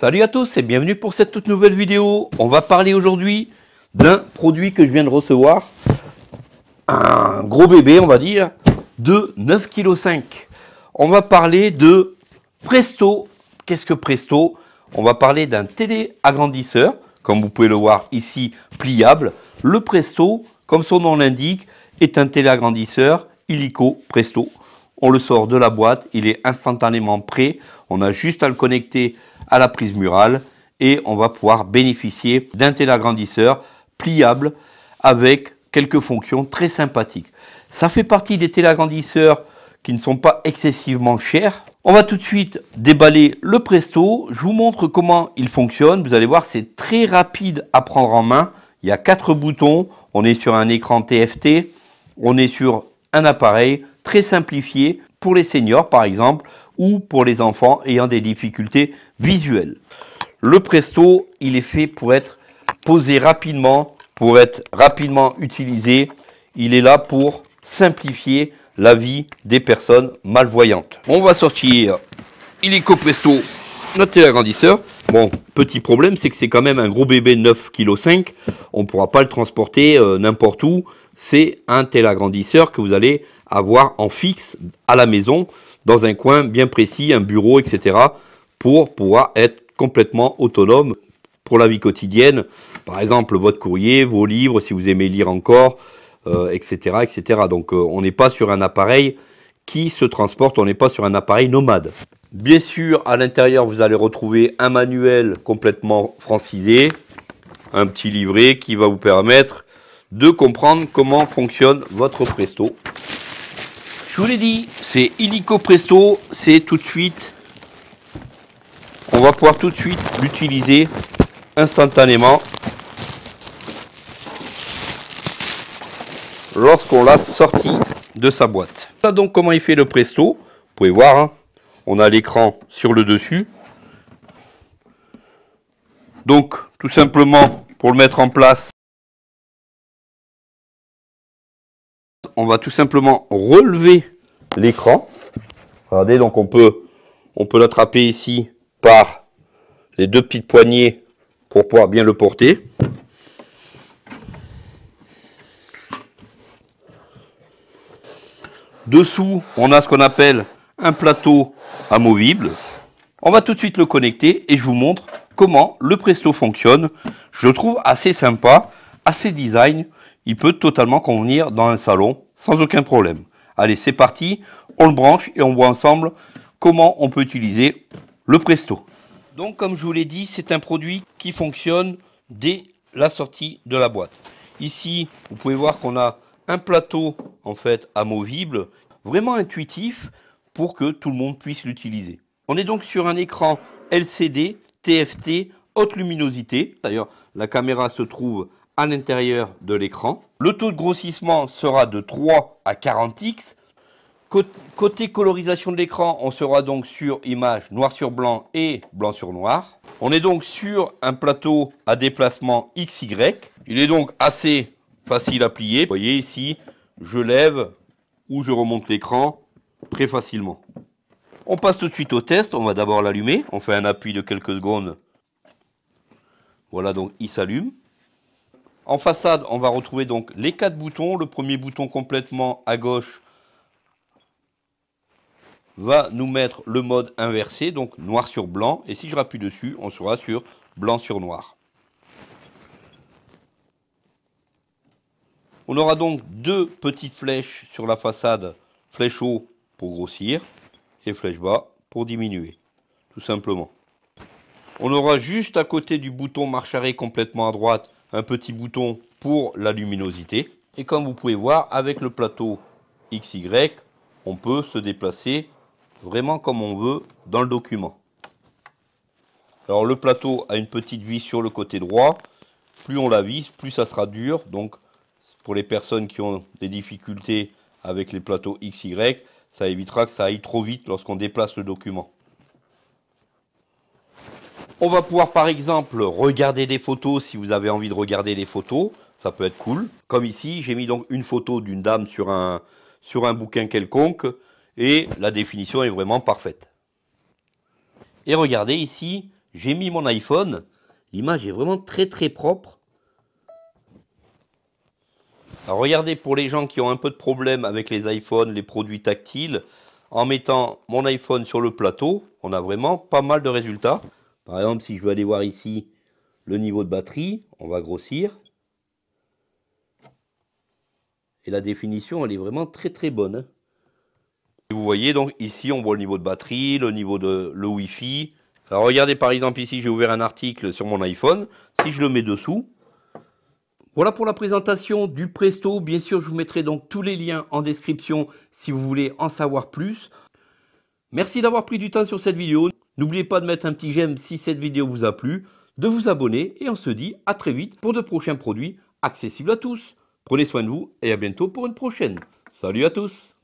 Salut à tous et bienvenue pour cette toute nouvelle vidéo. On va parler aujourd'hui d'un produit que je viens de recevoir. Un gros bébé, on va dire, de 9,5 kg. On va parler de Presto. Qu'est-ce que Presto On va parler d'un téléagrandisseur, comme vous pouvez le voir ici, pliable. Le Presto, comme son nom l'indique, est un téléagrandisseur illico Presto on le sort de la boîte, il est instantanément prêt, on a juste à le connecter à la prise murale et on va pouvoir bénéficier d'un télagrandisseur pliable avec quelques fonctions très sympathiques. Ça fait partie des télagrandisseurs qui ne sont pas excessivement chers. On va tout de suite déballer le Presto. Je vous montre comment il fonctionne. Vous allez voir, c'est très rapide à prendre en main. Il y a quatre boutons. On est sur un écran TFT. On est sur un appareil très simplifié pour les seniors par exemple ou pour les enfants ayant des difficultés visuelles. Le Presto, il est fait pour être posé rapidement, pour être rapidement utilisé. Il est là pour simplifier la vie des personnes malvoyantes. On va sortir illico Presto, notre agrandisseur. Bon, petit problème, c'est que c'est quand même un gros bébé 9,5 kg. On ne pourra pas le transporter euh, n'importe où. C'est un tel agrandisseur que vous allez avoir en fixe à la maison, dans un coin bien précis, un bureau, etc. pour pouvoir être complètement autonome pour la vie quotidienne. Par exemple, votre courrier, vos livres, si vous aimez lire encore, etc., euh, etc. Donc euh, on n'est pas sur un appareil qui se transporte, on n'est pas sur un appareil nomade. Bien sûr, à l'intérieur, vous allez retrouver un manuel complètement francisé, un petit livret qui va vous permettre de comprendre comment fonctionne votre Presto. Je vous l'ai dit, c'est illico Presto, c'est tout de suite, on va pouvoir tout de suite l'utiliser instantanément lorsqu'on l'a sorti de sa boîte. Ça donc comment il fait le Presto, vous pouvez voir, hein on a l'écran sur le dessus. Donc, tout simplement, pour le mettre en place, on va tout simplement relever l'écran. Regardez, donc on peut, on peut l'attraper ici par les deux petites poignées pour pouvoir bien le porter. Dessous, on a ce qu'on appelle un plateau amovible. On va tout de suite le connecter et je vous montre comment le Presto fonctionne. Je le trouve assez sympa, assez design. Il peut totalement convenir dans un salon sans aucun problème. Allez, c'est parti, on le branche et on voit ensemble comment on peut utiliser le Presto. Donc comme je vous l'ai dit, c'est un produit qui fonctionne dès la sortie de la boîte. Ici, vous pouvez voir qu'on a un plateau en fait amovible, vraiment intuitif pour que tout le monde puisse l'utiliser. On est donc sur un écran LCD, TFT, haute luminosité. D'ailleurs, la caméra se trouve à l'intérieur de l'écran. Le taux de grossissement sera de 3 à 40 x. Côté colorisation de l'écran, on sera donc sur image noir sur blanc et blanc sur noir. On est donc sur un plateau à déplacement XY. Il est donc assez facile à plier. Vous voyez ici, je lève ou je remonte l'écran très facilement. On passe tout de suite au test. On va d'abord l'allumer. On fait un appui de quelques secondes. Voilà, donc il s'allume. En façade, on va retrouver donc les quatre boutons. Le premier bouton complètement à gauche va nous mettre le mode inversé, donc noir sur blanc. Et si je rappuie dessus, on sera sur blanc sur noir. On aura donc deux petites flèches sur la façade, flèche haut pour grossir et flèche bas pour diminuer, tout simplement. On aura juste à côté du bouton marche arrêt complètement à droite un petit bouton pour la luminosité. Et comme vous pouvez voir, avec le plateau XY, on peut se déplacer vraiment comme on veut dans le document. Alors le plateau a une petite vis sur le côté droit. Plus on la visse, plus ça sera dur. Donc pour les personnes qui ont des difficultés avec les plateaux XY, ça évitera que ça aille trop vite lorsqu'on déplace le document. On va pouvoir par exemple regarder des photos si vous avez envie de regarder des photos, ça peut être cool. Comme ici, j'ai mis donc une photo d'une dame sur un, sur un bouquin quelconque et la définition est vraiment parfaite. Et regardez ici, j'ai mis mon iPhone, l'image est vraiment très très propre alors regardez pour les gens qui ont un peu de problème avec les iPhones, les produits tactiles, en mettant mon iPhone sur le plateau, on a vraiment pas mal de résultats. Par exemple, si je veux aller voir ici le niveau de batterie, on va grossir. Et la définition, elle est vraiment très très bonne. Hein. vous voyez donc ici, on voit le niveau de batterie, le niveau de le Wi-Fi. Alors regardez par exemple ici, j'ai ouvert un article sur mon iPhone. Si je le mets dessous, voilà pour la présentation du Presto. Bien sûr, je vous mettrai donc tous les liens en description si vous voulez en savoir plus. Merci d'avoir pris du temps sur cette vidéo. N'oubliez pas de mettre un petit j'aime si cette vidéo vous a plu, de vous abonner et on se dit à très vite pour de prochains produits accessibles à tous. Prenez soin de vous et à bientôt pour une prochaine. Salut à tous